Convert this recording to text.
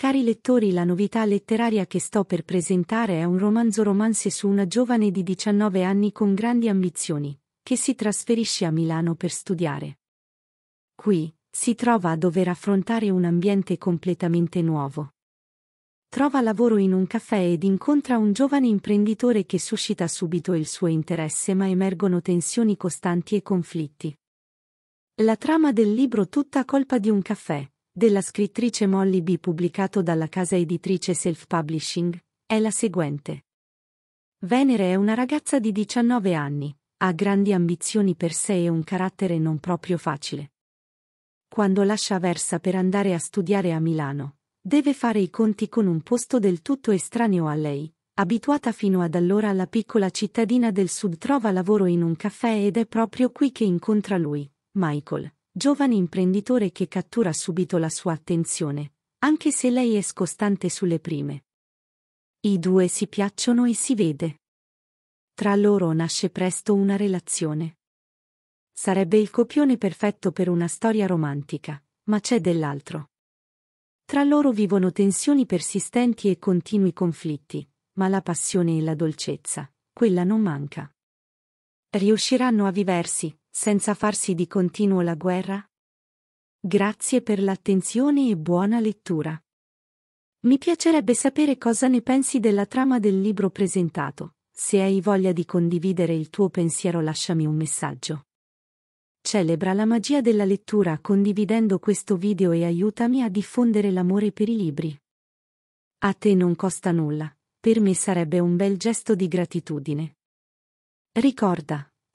Cari lettori la novità letteraria che sto per presentare è un romanzo romance su una giovane di 19 anni con grandi ambizioni, che si trasferisce a Milano per studiare. Qui, si trova a dover affrontare un ambiente completamente nuovo. Trova lavoro in un caffè ed incontra un giovane imprenditore che suscita subito il suo interesse ma emergono tensioni costanti e conflitti. La trama del libro Tutta colpa di un caffè della scrittrice Molly B pubblicato dalla casa editrice Self Publishing, è la seguente. Venere è una ragazza di 19 anni, ha grandi ambizioni per sé e un carattere non proprio facile. Quando lascia Versa per andare a studiare a Milano, deve fare i conti con un posto del tutto estraneo a lei. Abituata fino ad allora alla piccola cittadina del sud trova lavoro in un caffè ed è proprio qui che incontra lui, Michael, Giovane imprenditore che cattura subito la sua attenzione, anche se lei è scostante sulle prime. I due si piacciono e si vede. Tra loro nasce presto una relazione. Sarebbe il copione perfetto per una storia romantica, ma c'è dell'altro. Tra loro vivono tensioni persistenti e continui conflitti, ma la passione e la dolcezza, quella non manca. Riusciranno a viversi, senza farsi di continuo la guerra? Grazie per l'attenzione e buona lettura. Mi piacerebbe sapere cosa ne pensi della trama del libro presentato. Se hai voglia di condividere il tuo pensiero lasciami un messaggio. Celebra la magia della lettura condividendo questo video e aiutami a diffondere l'amore per i libri. A te non costa nulla, per me sarebbe un bel gesto di gratitudine. Ricorda,